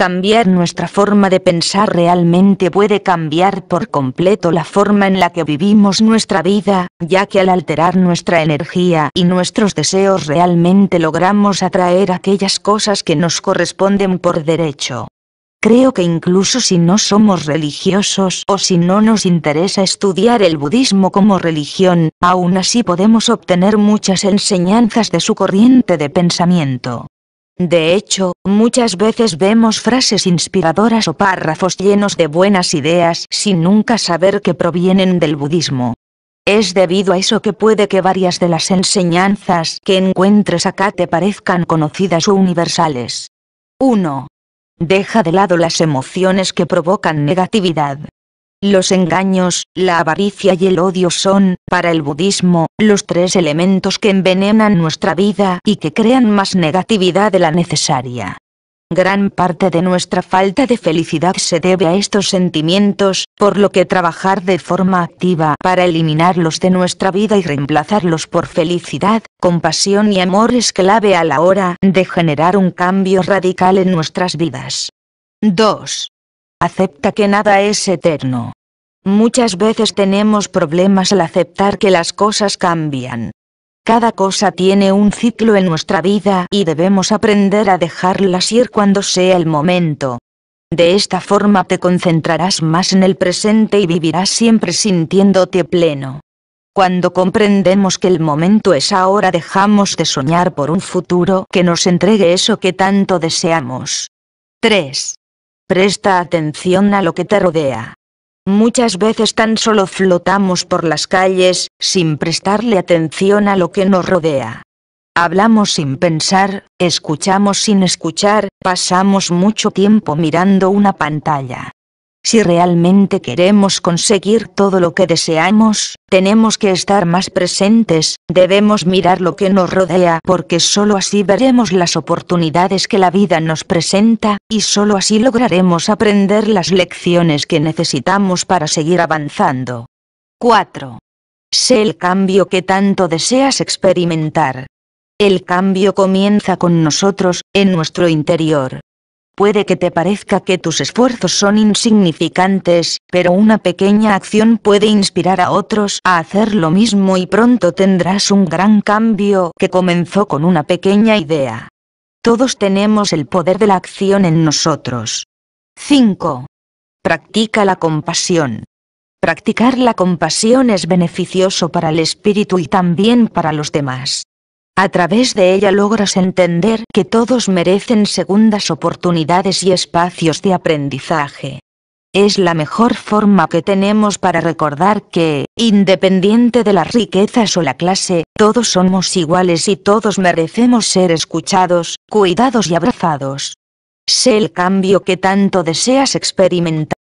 Cambiar nuestra forma de pensar realmente puede cambiar por completo la forma en la que vivimos nuestra vida, ya que al alterar nuestra energía y nuestros deseos realmente logramos atraer aquellas cosas que nos corresponden por derecho. Creo que incluso si no somos religiosos o si no nos interesa estudiar el budismo como religión, aún así podemos obtener muchas enseñanzas de su corriente de pensamiento. De hecho, muchas veces vemos frases inspiradoras o párrafos llenos de buenas ideas sin nunca saber que provienen del budismo. Es debido a eso que puede que varias de las enseñanzas que encuentres acá te parezcan conocidas o universales. 1. Deja de lado las emociones que provocan negatividad. Los engaños, la avaricia y el odio son, para el budismo, los tres elementos que envenenan nuestra vida y que crean más negatividad de la necesaria. Gran parte de nuestra falta de felicidad se debe a estos sentimientos, por lo que trabajar de forma activa para eliminarlos de nuestra vida y reemplazarlos por felicidad, compasión y amor es clave a la hora de generar un cambio radical en nuestras vidas. 2. Acepta que nada es eterno. Muchas veces tenemos problemas al aceptar que las cosas cambian. Cada cosa tiene un ciclo en nuestra vida y debemos aprender a dejarlas ir cuando sea el momento. De esta forma te concentrarás más en el presente y vivirás siempre sintiéndote pleno. Cuando comprendemos que el momento es ahora dejamos de soñar por un futuro que nos entregue eso que tanto deseamos. 3. Presta atención a lo que te rodea. Muchas veces tan solo flotamos por las calles, sin prestarle atención a lo que nos rodea. Hablamos sin pensar, escuchamos sin escuchar, pasamos mucho tiempo mirando una pantalla. Si realmente queremos conseguir todo lo que deseamos, tenemos que estar más presentes, debemos mirar lo que nos rodea porque sólo así veremos las oportunidades que la vida nos presenta, y sólo así lograremos aprender las lecciones que necesitamos para seguir avanzando. 4. Sé el cambio que tanto deseas experimentar. El cambio comienza con nosotros, en nuestro interior. Puede que te parezca que tus esfuerzos son insignificantes, pero una pequeña acción puede inspirar a otros a hacer lo mismo y pronto tendrás un gran cambio que comenzó con una pequeña idea. Todos tenemos el poder de la acción en nosotros. 5. Practica la compasión. Practicar la compasión es beneficioso para el espíritu y también para los demás. A través de ella logras entender que todos merecen segundas oportunidades y espacios de aprendizaje. Es la mejor forma que tenemos para recordar que, independiente de las riquezas o la clase, todos somos iguales y todos merecemos ser escuchados, cuidados y abrazados. Sé el cambio que tanto deseas experimentar.